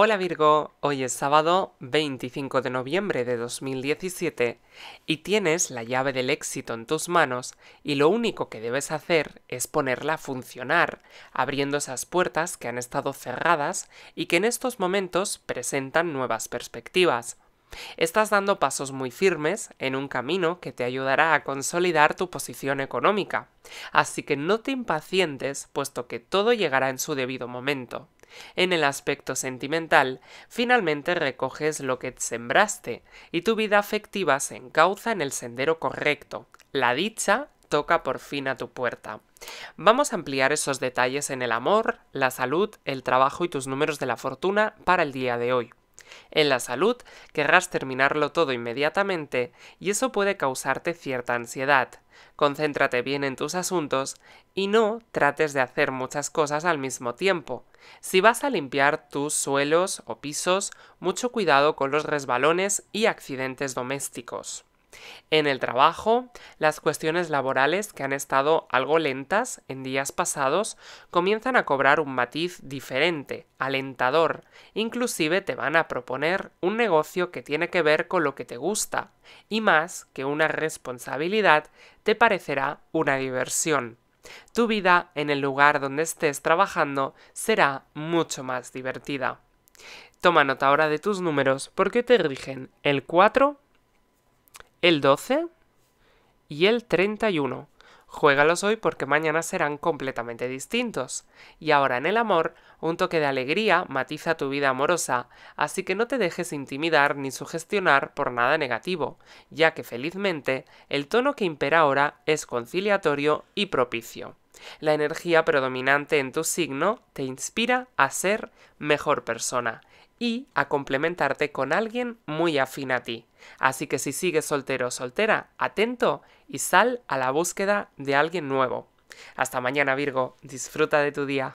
Hola Virgo, hoy es sábado 25 de noviembre de 2017 y tienes la llave del éxito en tus manos y lo único que debes hacer es ponerla a funcionar, abriendo esas puertas que han estado cerradas y que en estos momentos presentan nuevas perspectivas. Estás dando pasos muy firmes en un camino que te ayudará a consolidar tu posición económica, así que no te impacientes puesto que todo llegará en su debido momento. En el aspecto sentimental, finalmente recoges lo que sembraste y tu vida afectiva se encauza en el sendero correcto. La dicha toca por fin a tu puerta. Vamos a ampliar esos detalles en el amor, la salud, el trabajo y tus números de la fortuna para el día de hoy. En la salud, querrás terminarlo todo inmediatamente y eso puede causarte cierta ansiedad. Concéntrate bien en tus asuntos y no trates de hacer muchas cosas al mismo tiempo. Si vas a limpiar tus suelos o pisos, mucho cuidado con los resbalones y accidentes domésticos. En el trabajo, las cuestiones laborales que han estado algo lentas en días pasados comienzan a cobrar un matiz diferente, alentador, inclusive te van a proponer un negocio que tiene que ver con lo que te gusta, y más que una responsabilidad, te parecerá una diversión. Tu vida en el lugar donde estés trabajando será mucho más divertida. Toma nota ahora de tus números porque te rigen el 4 el 12 y el 31. Juégalos hoy porque mañana serán completamente distintos. Y ahora en el amor, un toque de alegría matiza tu vida amorosa, así que no te dejes intimidar ni sugestionar por nada negativo, ya que felizmente el tono que impera ahora es conciliatorio y propicio. La energía predominante en tu signo te inspira a ser mejor persona, y a complementarte con alguien muy afín a ti. Así que si sigues soltero o soltera, atento y sal a la búsqueda de alguien nuevo. Hasta mañana Virgo, disfruta de tu día.